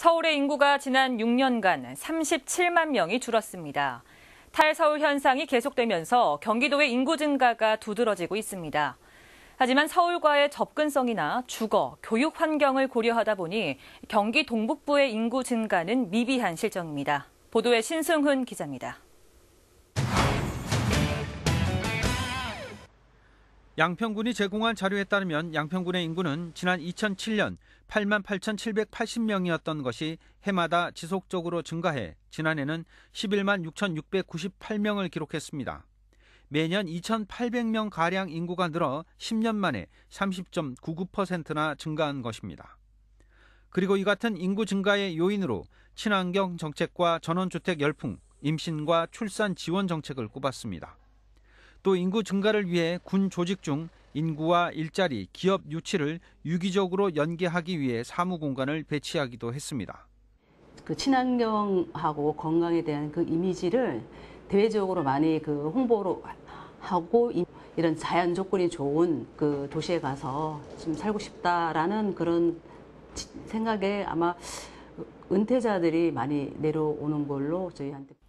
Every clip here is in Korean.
서울의 인구가 지난 6년간 37만 명이 줄었습니다. 탈서울 현상이 계속되면서 경기도의 인구 증가가 두드러지고 있습니다. 하지만 서울과의 접근성이나 주거, 교육 환경을 고려하다 보니 경기 동북부의 인구 증가는 미비한 실정입니다. 보도에 신승훈 기자입니다. 양평군이 제공한 자료에 따르면 양평군의 인구는 지난 2007년 8만 8,780명이었던 것이 해마다 지속적으로 증가해 지난해는 11만 6,698명을 기록했습니다. 매년 2,800명 가량 인구가 늘어 10년 만에 30.99%나 증가한 것입니다. 그리고 이 같은 인구 증가의 요인으로 친환경 정책과 전원주택 열풍, 임신과 출산 지원 정책을 꼽았습니다. 또 인구 증가를 위해 군 조직 중 인구와 일자리, 기업 유치를 유기적으로 연계하기 위해 사무 공간을 배치하기도 했습니다. 그 친환경하고 건강에 대한 그 이미지를 대외적으로 많이 그 홍보로 하고 이런 자연 조건이 좋은 그 도시에 가서 좀 살고 싶다라는 그런 생각에 아마 은퇴자들이 많이 내려오는 걸로 저희한테.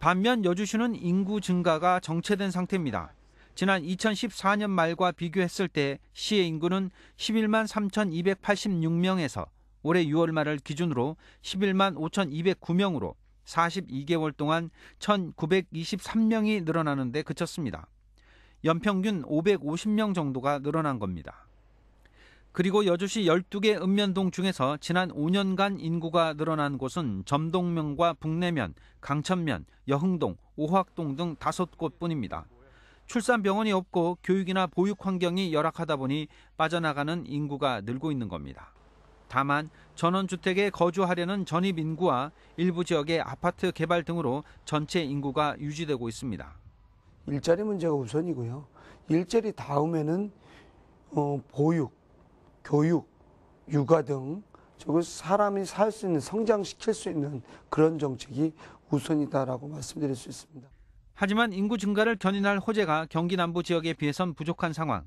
반면 여주시는 인구 증가가 정체된 상태입니다. 지난 2014년 말과 비교했을 때 시의 인구는 11만 3,286명에서 올해 6월 말을 기준으로 11만 5,209명으로 42개월 동안 1,923명이 늘어나는데 그쳤습니다. 연평균 550명 정도가 늘어난 겁니다. 그리고 여주시 12개 읍면동 중에서 지난 5년간 인구가 늘어난 곳은 점동면과 북내면, 강천면, 여흥동, 오학동 등 5곳뿐입니다. 출산병원이 없고 교육이나 보육 환경이 열악하다 보니 빠져나가는 인구가 늘고 있는 겁니다. 다만 전원주택에 거주하려는 전입 인구와 일부 지역의 아파트 개발 등으로 전체 인구가 유지되고 있습니다. 일자리 문제가 우선이고요. 일자리 다음에는 어, 보육, 교육, 육아 등 저거 사람이 살 수 있는 성장시킬 수 있는 그런 정책이 우선이다라고 말씀드릴 수 있습니다. 하지만 인구 증가를 견인할 호재가 경기 남부 지역에 비해선 부족한 상황.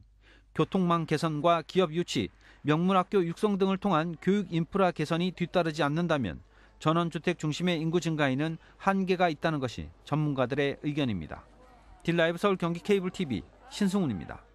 교통망 개선과 기업 유치, 명문학교 육성 등을 통한 교육 인프라 개선이 뒤따르지 않는다면 전원주택 중심의 인구 증가에는 한계가 있다는 것이 전문가들의 의견입니다. 딜라이브 서울 경기 케이블 TV 신승훈입니다.